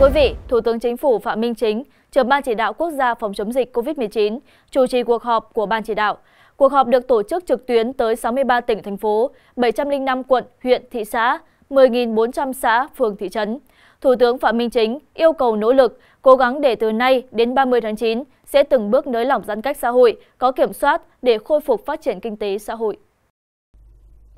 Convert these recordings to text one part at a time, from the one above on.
Thưa quý vị, Thủ tướng Chính phủ Phạm Minh Chính, trưởng Ban chỉ đạo quốc gia phòng chống dịch COVID-19, chủ trì cuộc họp của Ban chỉ đạo. Cuộc họp được tổ chức trực tuyến tới 63 tỉnh, thành phố, 705 quận, huyện, thị xã, 10.400 xã, phường, thị trấn. Thủ tướng Phạm Minh Chính yêu cầu nỗ lực, cố gắng để từ nay đến 30 tháng 9 sẽ từng bước nới lỏng giãn cách xã hội, có kiểm soát để khôi phục phát triển kinh tế xã hội.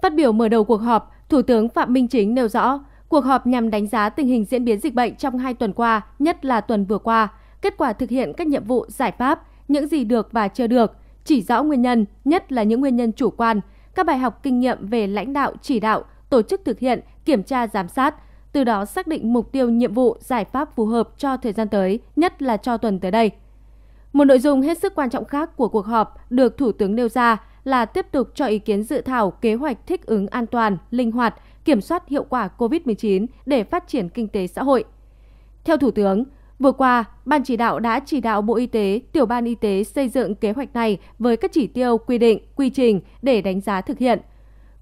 Phát biểu mở đầu cuộc họp, Thủ tướng Phạm Minh Chính nêu rõ, Cuộc họp nhằm đánh giá tình hình diễn biến dịch bệnh trong hai tuần qua, nhất là tuần vừa qua, kết quả thực hiện các nhiệm vụ giải pháp, những gì được và chưa được, chỉ rõ nguyên nhân, nhất là những nguyên nhân chủ quan, các bài học kinh nghiệm về lãnh đạo, chỉ đạo, tổ chức thực hiện, kiểm tra giám sát, từ đó xác định mục tiêu nhiệm vụ giải pháp phù hợp cho thời gian tới, nhất là cho tuần tới đây. Một nội dung hết sức quan trọng khác của cuộc họp được Thủ tướng nêu ra là tiếp tục cho ý kiến dự thảo kế hoạch thích ứng an toàn, linh hoạt kiểm soát hiệu quả COVID-19 để phát triển kinh tế xã hội. Theo Thủ tướng, vừa qua, Ban chỉ đạo đã chỉ đạo Bộ Y tế, Tiểu ban Y tế xây dựng kế hoạch này với các chỉ tiêu quy định, quy trình để đánh giá thực hiện.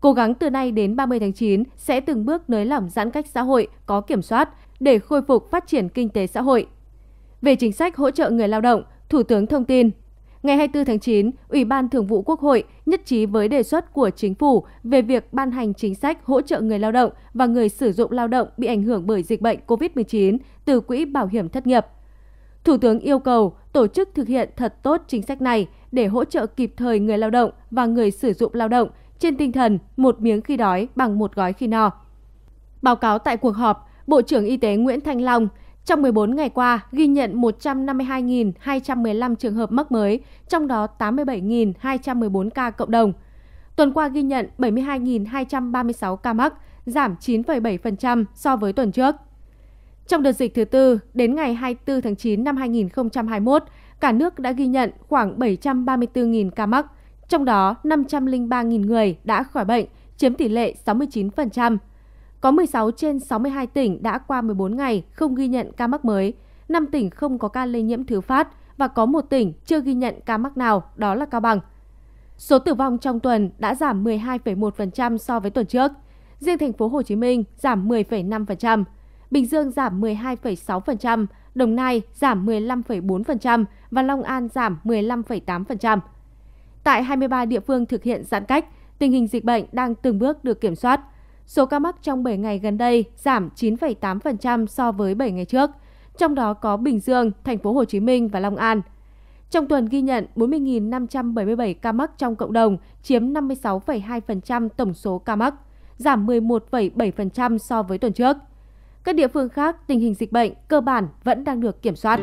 Cố gắng từ nay đến 30 tháng 9 sẽ từng bước nới lỏng giãn cách xã hội có kiểm soát để khôi phục phát triển kinh tế xã hội. Về chính sách hỗ trợ người lao động, Thủ tướng thông tin Ngày 24 tháng 9, Ủy ban Thường vụ Quốc hội nhất trí với đề xuất của chính phủ về việc ban hành chính sách hỗ trợ người lao động và người sử dụng lao động bị ảnh hưởng bởi dịch bệnh COVID-19 từ quỹ bảo hiểm thất nghiệp. Thủ tướng yêu cầu tổ chức thực hiện thật tốt chính sách này để hỗ trợ kịp thời người lao động và người sử dụng lao động trên tinh thần một miếng khi đói bằng một gói khi no. Báo cáo tại cuộc họp, Bộ trưởng Y tế Nguyễn Thanh Long trong 14 ngày qua, ghi nhận 152.215 trường hợp mắc mới, trong đó 87.214 ca cộng đồng. Tuần qua ghi nhận 72.236 ca mắc, giảm 9,7% so với tuần trước. Trong đợt dịch thứ tư, đến ngày 24 tháng 9 năm 2021, cả nước đã ghi nhận khoảng 734.000 ca mắc, trong đó 503.000 người đã khỏi bệnh, chiếm tỷ lệ 69%, có 16 trên 62 tỉnh đã qua 14 ngày không ghi nhận ca mắc mới, 5 tỉnh không có ca lây nhiễm thứ phát và có một tỉnh chưa ghi nhận ca mắc nào, đó là Cao Bằng. Số tử vong trong tuần đã giảm 12,1% so với tuần trước. Riêng thành phố Hồ Chí Minh giảm 10,5%, Bình Dương giảm 12,6%, Đồng Nai giảm 15,4% và Long An giảm 15,8%. Tại 23 địa phương thực hiện giãn cách, tình hình dịch bệnh đang từng bước được kiểm soát – Số ca mắc trong 7 ngày gần đây giảm 9,8% so với 7 ngày trước, trong đó có Bình Dương, Thành phố Hồ Chí Minh và Long An. Trong tuần ghi nhận 40.577 ca mắc trong cộng đồng, chiếm 56,2% tổng số ca mắc, giảm 11,7% so với tuần trước. Các địa phương khác, tình hình dịch bệnh cơ bản vẫn đang được kiểm soát.